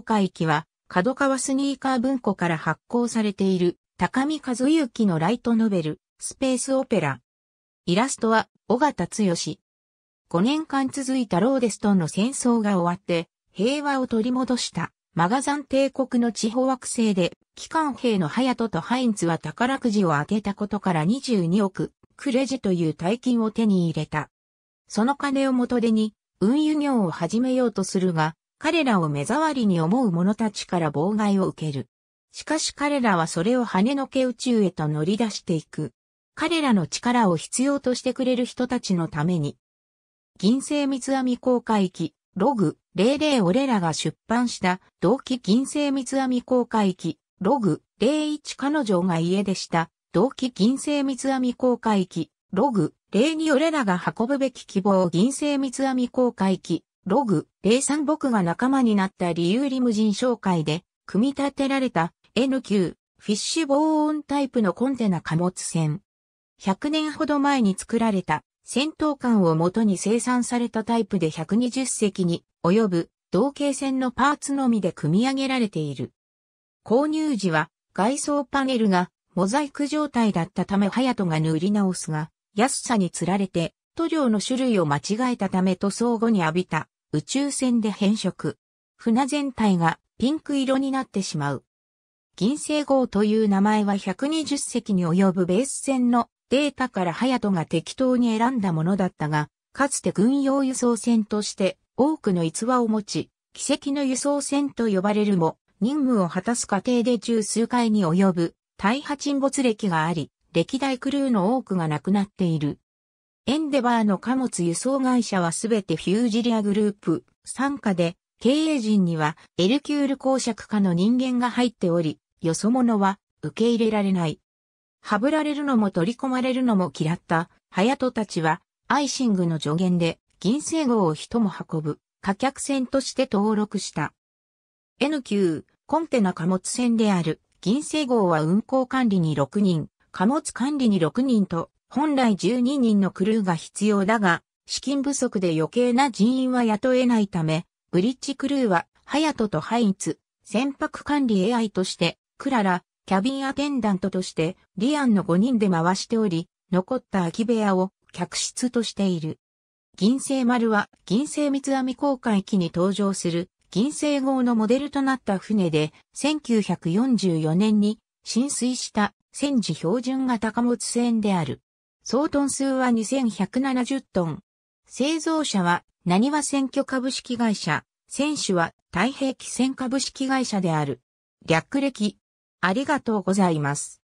会域は、角川スニーカー文庫から発行されている、高見和幸のライトノベル、スペースオペラ。イラストは、尾形剛。5年間続いたローデストンの戦争が終わって、平和を取り戻した、マガザン帝国の地方惑星で、機関兵のハヤトとハインツは宝くじを当てたことから22億、クレジという大金を手に入れた。その金を元手に、運輸業を始めようとするが、彼らを目障りに思う者たちから妨害を受ける。しかし彼らはそれを跳ねのけ宇宙へと乗り出していく。彼らの力を必要としてくれる人たちのために。銀星三つ編み公開機、ログ、00俺らが出版した同期銀星三つ編み公開機、ログ、01彼女が家でした。同期銀星三つ編み公開機、ログ、02俺らが運ぶべき希望銀星三つ編み公開機、ログ、霊山僕が仲間になった理由リムジン紹介で、組み立てられた N9 フィッシュ防音タイプのコンテナ貨物船。100年ほど前に作られた戦闘艦を元に生産されたタイプで120隻に及ぶ同型船のパーツのみで組み上げられている。購入時は外装パネルがモザイク状態だったためハヤトが塗り直すが、安さにつられて塗料の種類を間違えたため塗装後に浴びた宇宙船で変色。船全体がピンク色になってしまう。銀星号という名前は120隻に及ぶベース船のデータからハヤトが適当に選んだものだったが、かつて軍用輸送船として多くの逸話を持ち、奇跡の輸送船と呼ばれるも、任務を果たす過程で十数回に及ぶ大破沈没歴があり、歴代クルーの多くが亡くなっている。エンデバーの貨物輸送会社はすべてフュージリアグループ参加で、経営陣にはエルキュール公爵家の人間が入っており、よそ者は受け入れられない。はぶられるのも取り込まれるのも嫌った、ハヤトたちは、アイシングの助言で、銀星号を人も運ぶ、貨客船として登録した。N 級、コンテナ貨物船である、銀星号は運航管理に6人、貨物管理に6人と本来12人のクルーが必要だが、資金不足で余計な人員は雇えないため、ブリッジクルーは、ハヤトとハイツ、船舶管理 AI として、クララ、キャビンアテンダントとして、リアンの5人で回しており、残った空き部屋を客室としている。銀星丸は銀星三つ網航海機に登場する銀星号のモデルとなった船で、1944年に浸水した戦時標準型貨物船である。総トン数は2170トン。製造者は、何は選挙株式会社、選手は太平記船株式会社である。略歴、ありがとうございます。